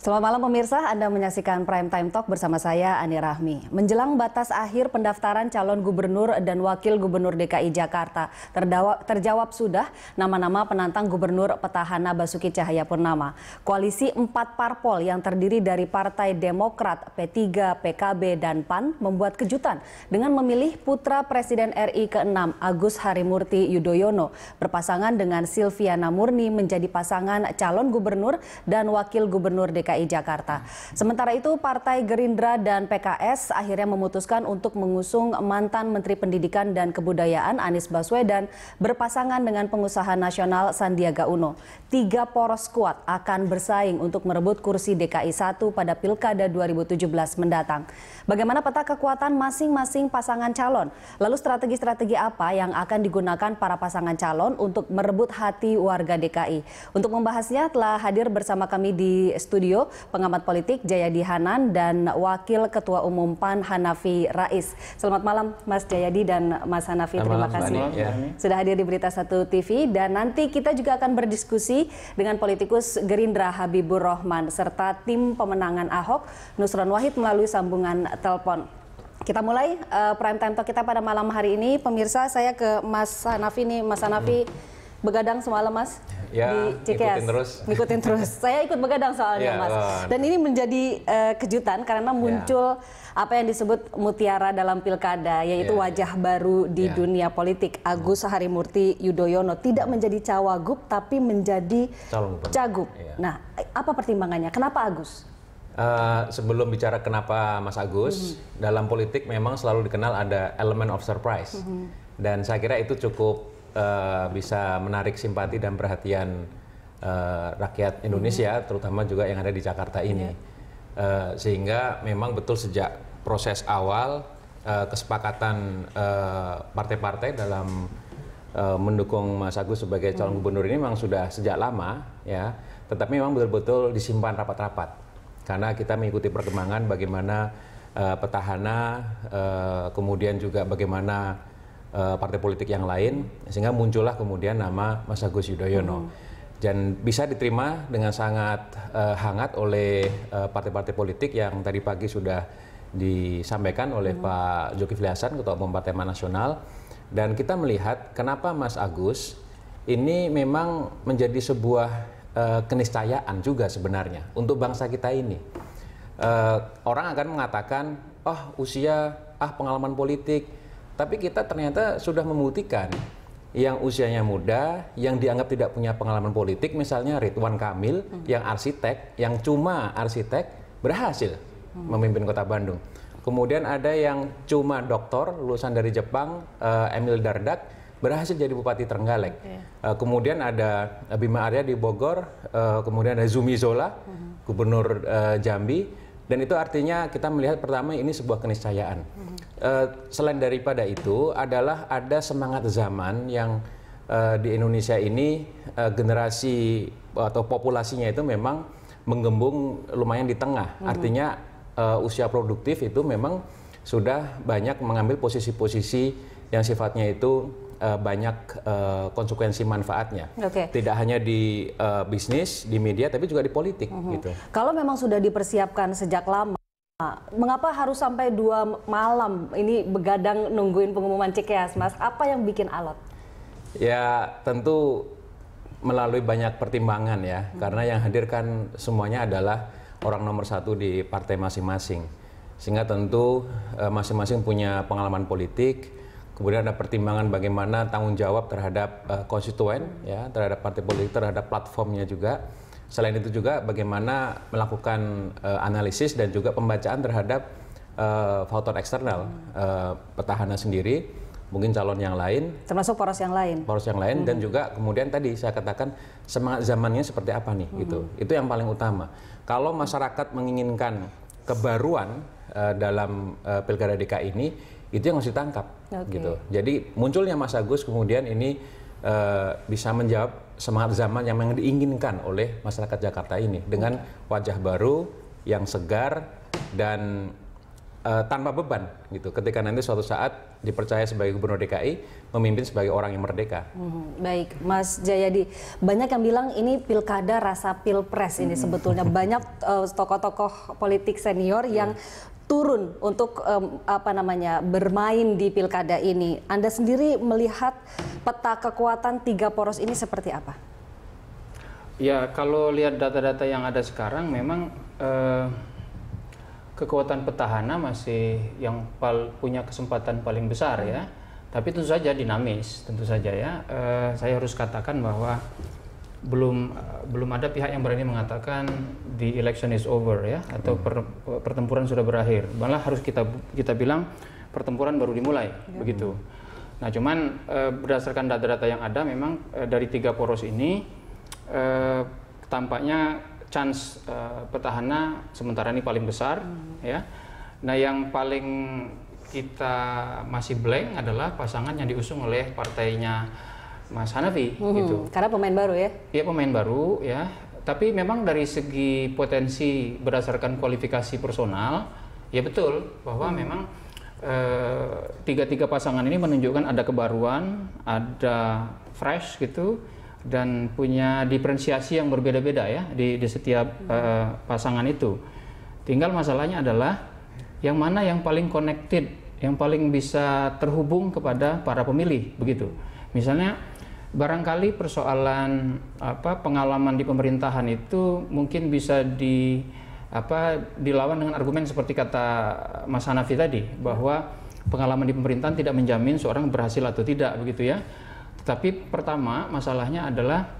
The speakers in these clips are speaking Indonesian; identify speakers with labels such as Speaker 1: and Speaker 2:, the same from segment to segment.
Speaker 1: Selamat malam pemirsa, Anda menyaksikan Prime Time Talk bersama saya Ani Rahmi. Menjelang batas akhir pendaftaran calon gubernur dan wakil gubernur DKI Jakarta, terdawa, terjawab sudah nama-nama penantang gubernur petahana Basuki Cahayapurnama. Koalisi empat parpol yang terdiri dari Partai Demokrat, P3, PKB, dan PAN membuat kejutan dengan memilih putra Presiden RI ke-6 Agus Harimurti Yudhoyono berpasangan dengan Silviana Murni menjadi pasangan calon gubernur dan wakil gubernur DKI DKI Jakarta. Sementara itu Partai Gerindra dan PKS akhirnya memutuskan untuk mengusung mantan Menteri Pendidikan dan Kebudayaan Anies Baswedan berpasangan dengan pengusaha nasional Sandiaga Uno. Tiga poros kuat akan bersaing untuk merebut kursi DKI 1 pada Pilkada 2017 mendatang. Bagaimana peta kekuatan masing-masing pasangan calon? Lalu strategi-strategi apa yang akan digunakan para pasangan calon untuk merebut hati warga DKI? Untuk membahasnya telah hadir bersama kami di studio pengamat politik Jayadi Hanan dan Wakil Ketua Umum PAN Hanafi Rais. Selamat malam Mas Jayadi dan Mas Hanafi. Selamat Terima malam, kasih ya. sudah hadir di Berita Satu TV dan nanti kita juga akan berdiskusi dengan politikus Gerindra Habibur Rahman serta tim pemenangan Ahok Nusron Wahid melalui sambungan telepon. Kita mulai uh, prime time talk kita pada malam hari ini. Pemirsa, saya ke Mas Hanafi nih. Mas Hanafi, hmm begadang semalam mas
Speaker 2: ya, di CKS. Ikutin terus.
Speaker 1: Ngikutin terus. Saya ikut begadang soalnya ya, mas. Dan ini menjadi uh, kejutan karena ya. muncul ya. apa yang disebut mutiara dalam pilkada yaitu ya, ya, wajah baru di ya. dunia politik. Agus Harimurti Yudhoyono tidak menjadi cawagup tapi menjadi cagup. Ya. Nah apa pertimbangannya? Kenapa Agus?
Speaker 2: Uh, sebelum bicara kenapa Mas Agus, mm -hmm. dalam politik memang selalu dikenal ada element of surprise. Mm -hmm. Dan saya kira itu cukup uh, bisa menarik simpati dan perhatian uh, rakyat Indonesia, hmm. terutama juga yang ada di Jakarta ini. Yeah. Iya. Uh, sehingga memang betul sejak proses awal uh, kesepakatan partai-partai dalam uh, mendukung Mas Agus sebagai calon hmm. gubernur ini memang sudah sejak lama ya, tetapi memang betul-betul disimpan rapat-rapat karena kita mengikuti perkembangan bagaimana uh, petahana uh, kemudian juga bagaimana Eh, partai politik yang lain sehingga muncullah kemudian nama Mas Agus Yudhoyono. Hmm. Dan bisa diterima dengan sangat uh, hangat oleh eh, partai-partai uh, politik yang tadi pagi sudah disampaikan oleh hmm. Pak Zulkifli Hasan, Ketua Umum Partai Nasional. Dan kita melihat kenapa Mas Agus ini memang menjadi sebuah uh, keniscayaan juga sebenarnya untuk bangsa kita ini. Uh, orang akan mengatakan, oh usia, ah pengalaman politik, tapi kita ternyata sudah membuktikan yang usianya muda, yang dianggap tidak punya pengalaman politik, misalnya Ridwan Kamil, hmm. yang arsitek, yang cuma arsitek, berhasil hmm. memimpin kota Bandung. Kemudian ada yang cuma doktor, lulusan dari Jepang, uh, Emil Dardak, berhasil jadi Bupati Trenggalek. Okay. Uh, eh, kemudian ada Bima Arya di Bogor, uh, kemudian ada Zumi Zola, hmm. Gubernur uh, Jambi, dan itu artinya kita melihat pertama ini sebuah keniscayaan. Mm-hmm. Uh, selain daripada itu adalah ada semangat zaman yang uh, di Indonesia ini uh, generasi atau populasinya itu memang menggembung lumayan di tengah. Mm-hmm. Artinya uh, usia produktif itu memang sudah banyak mengambil posisi-posisi yang sifatnya itu uh, banyak uh, konsekuensi manfaatnya. Okay. Tidak hanya di uh, bisnis, di media, tapi juga di politik. Mm -hmm. gitu.
Speaker 1: Kalau memang sudah dipersiapkan sejak lama, mengapa harus sampai dua malam ini begadang nungguin pengumuman Cikeas, Mas? Apa yang bikin alot?
Speaker 2: Ya tentu melalui banyak pertimbangan ya, hmm. karena yang hadir kan semuanya adalah orang nomor satu di partai masing-masing. Sehingga tentu masing-masing uh, punya pengalaman politik, kemudian ada pertimbangan bagaimana tanggung jawab terhadap uh, konstituen ya terhadap partai politik terhadap platformnya juga selain itu juga bagaimana melakukan uh, analisis dan juga pembacaan terhadap uh, eh, faktor eksternal uh, petahana sendiri mungkin calon yang lain termasuk poros yang lain poros yang lain -hmm. dan juga kemudian tadi saya katakan semangat zamannya seperti apa nih mm -hmm. gitu itu yang paling utama kalau masyarakat menginginkan kebaruan uh, dalam uh, pilkada DKI ini itu yang harus ditangkap
Speaker 1: okay.
Speaker 3: gitu.
Speaker 2: Jadi munculnya Mas Agus kemudian ini uh, bisa menjawab semangat zaman yang memang diinginkan oleh masyarakat Jakarta ini dengan wajah baru yang segar dan uh, tanpa beban gitu. Ketika nanti suatu saat dipercaya sebagai gubernur DKI memimpin sebagai orang yang merdeka.
Speaker 1: Hmm, baik, Mas Jayadi. Banyak yang bilang ini pilkada rasa pilpres ini hmm. sebetulnya banyak eh, tokoh-tokoh uh, politik senior yang iya turun untuk um, apa namanya bermain di pilkada ini. Anda sendiri melihat peta kekuatan tiga poros ini seperti apa?
Speaker 3: Ya kalau lihat data-data yang ada sekarang memang eh, kekuatan petahana masih yang pal punya kesempatan paling besar ya. Tapi tentu saja dinamis, tentu saja ya. Eh, saya harus katakan bahwa belum belum ada pihak yang berani mengatakan the election is over ya atau hmm. per, pertempuran sudah berakhir. Malah harus kita kita bilang pertempuran baru dimulai ya. begitu. Nah, cuman eh, berdasarkan data-data yang ada memang eh, dari tiga poros ini eh, tampaknya chance petahana sementara ini paling besar hmm. ya. Nah, yang paling kita masih blank adalah pasangan yang diusung oleh partainya Mas Hanafi hmm, hmm, gitu.
Speaker 1: Karena pemain baru ya?
Speaker 3: Iya pemain baru ya. Tapi memang dari segi potensi berdasarkan kualifikasi personal, ya betul bahwa hmm. memang eh, tiga-tiga e, pasangan ini menunjukkan ada kebaruan, ada fresh gitu, dan punya diferensiasi yang berbeda-beda ya di, di setiap e, pasangan itu. Tinggal masalahnya adalah yang mana yang paling connected, yang paling bisa terhubung kepada para pemilih begitu. Misalnya barangkali persoalan apa pengalaman di pemerintahan itu mungkin bisa di apa dilawan dengan argumen seperti kata Mas Hanafi tadi bahwa pengalaman di pemerintahan tidak menjamin seorang berhasil atau tidak begitu ya. Tetapi pertama masalahnya adalah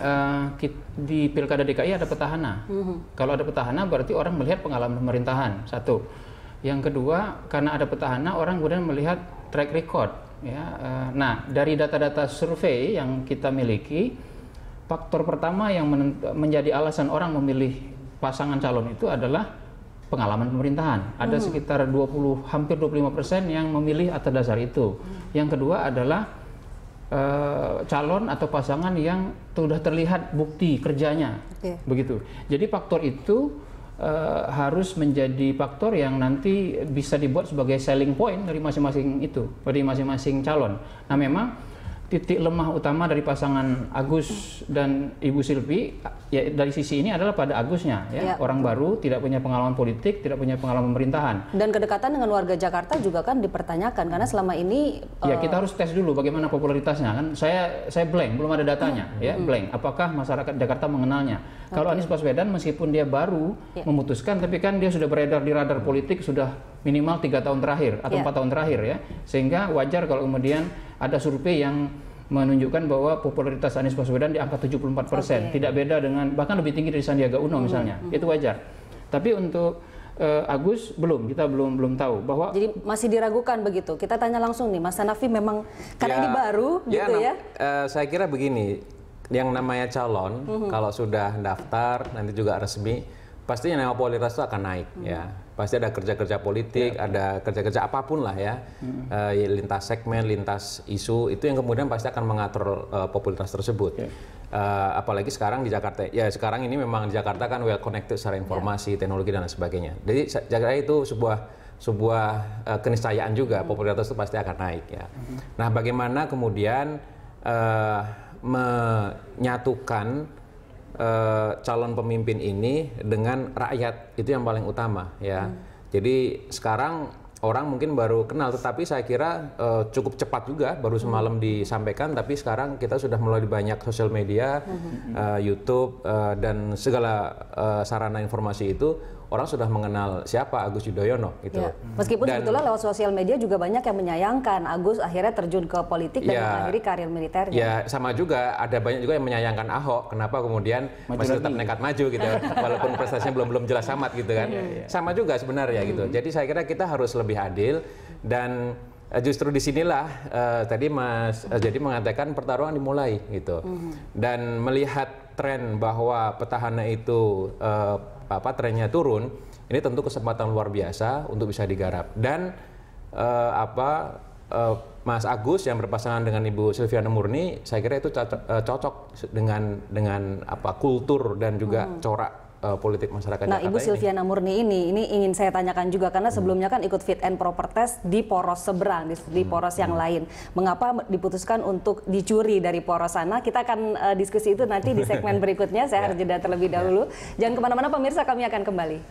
Speaker 3: uh, di pilkada DKI ada petahana. Uhum. Mm-hmm. Kalau ada petahana berarti orang melihat pengalaman pemerintahan satu. Yang kedua karena ada petahana orang kemudian melihat track record ya eh, nah dari data-data survei yang kita miliki faktor pertama yang menjadi alasan orang memilih pasangan calon itu adalah pengalaman pemerintahan. Ada hmm. sekitar 20 hampir 25% yang memilih atas dasar itu. Hmm. Yang kedua adalah e, calon atau pasangan yang sudah terlihat bukti kerjanya. Okay. Begitu. Jadi faktor itu uh, harus menjadi faktor yang nanti bisa dibuat sebagai selling point dari masing-masing itu, dari masing-masing calon. Nah, memang titik lemah utama dari pasangan Agus dan Ibu Silvi ya dari sisi ini adalah pada Agusnya ya, ya. orang baru tidak punya pengalaman politik tidak punya pengalaman pemerintahan
Speaker 1: dan kedekatan dengan warga Jakarta juga kan dipertanyakan karena selama ini ya uh... kita
Speaker 3: harus tes dulu bagaimana popularitasnya kan saya saya blank belum ada datanya hmm. ya hmm. blank apakah masyarakat Jakarta mengenalnya okay. kalau Anies Baswedan meskipun dia baru ya. memutuskan tapi kan dia sudah beredar di radar politik sudah minimal tiga tahun terakhir atau ya. empat yeah. tahun terakhir ya sehingga wajar kalau kemudian ada survei yang menunjukkan bahwa popularitas Anies Baswedan di angka 74 persen okay. tidak beda dengan bahkan lebih tinggi dari Sandiaga Uno misalnya hmm. misalnya hmm. itu wajar tapi untuk uh, Agus belum kita belum belum tahu bahwa
Speaker 1: jadi masih diragukan begitu kita tanya langsung nih Mas Hanafi memang karena ya, ini baru ya, gitu ya
Speaker 3: uh, saya kira begini yang
Speaker 2: namanya calon mm -hmm. kalau sudah daftar nanti juga resmi pastinya nama popularitas itu akan naik hmm. ya pasti ada kerja-kerja politik ya. ada kerja-kerja apapun lah ya hmm. uh, lintas segmen lintas isu itu yang kemudian pasti akan mengatur uh, popularitas tersebut ya. uh, apalagi sekarang di Jakarta ya sekarang ini memang di Jakarta kan well connected secara informasi ya. teknologi dan sebagainya jadi Jakarta itu sebuah sebuah uh, keniscayaan juga hmm. popularitas itu pasti akan naik ya hmm. nah bagaimana kemudian uh, menyatukan Eh, calon pemimpin ini dengan rakyat itu yang paling utama ya. Hmm. Jadi sekarang orang mungkin baru kenal, tetapi saya kira uh, cukup cepat juga baru hmm. semalam hmm. disampaikan, tapi sekarang kita sudah melalui banyak sosial media, hmm. uh, YouTube uh, dan segala uh, sarana informasi itu orang sudah mengenal siapa Agus Yudhoyono gitu. Ya. Meskipun dan, sebetulnya lewat
Speaker 1: sosial media juga banyak yang menyayangkan Agus akhirnya terjun ke politik ya, dan mengakhiri karir militer. Ya
Speaker 2: sama juga ada banyak juga yang menyayangkan Ahok kenapa kemudian maju masih lagi. tetap nekat maju gitu ya. walaupun prestasinya belum belum jelas amat gitu kan. Ya, ya. Sama juga sebenarnya gitu. hmm. gitu. Jadi saya kira kita harus lebih adil dan eh, justru disinilah uh, tadi Mas uh, jadi mengatakan pertarungan dimulai gitu mm -hmm. dan melihat tren bahwa petahana itu uh, apa trennya turun, ini tentu kesempatan luar biasa untuk bisa digarap. Dan uh, apa uh, Mas Agus yang berpasangan dengan Ibu Silviana Murni, saya kira itu cocok, eh, cocok dengan dengan apa kultur dan juga hmm. corak uh, politik masyarakat nah, Jakarta Ibu Silviana
Speaker 1: Murni ini, ini ingin saya tanyakan juga karena hmm. sebelumnya kan ikut fit and proper test di poros seberang, di, di hmm, poros hmm. yang hmm. lain. Mengapa diputuskan untuk dicuri dari poros sana? Kita akan uh, diskusi itu nanti di segmen berikutnya. Saya harus ya. jeda terlebih ya. dahulu. Jangan kemana-mana pemirsa, kami akan kembali.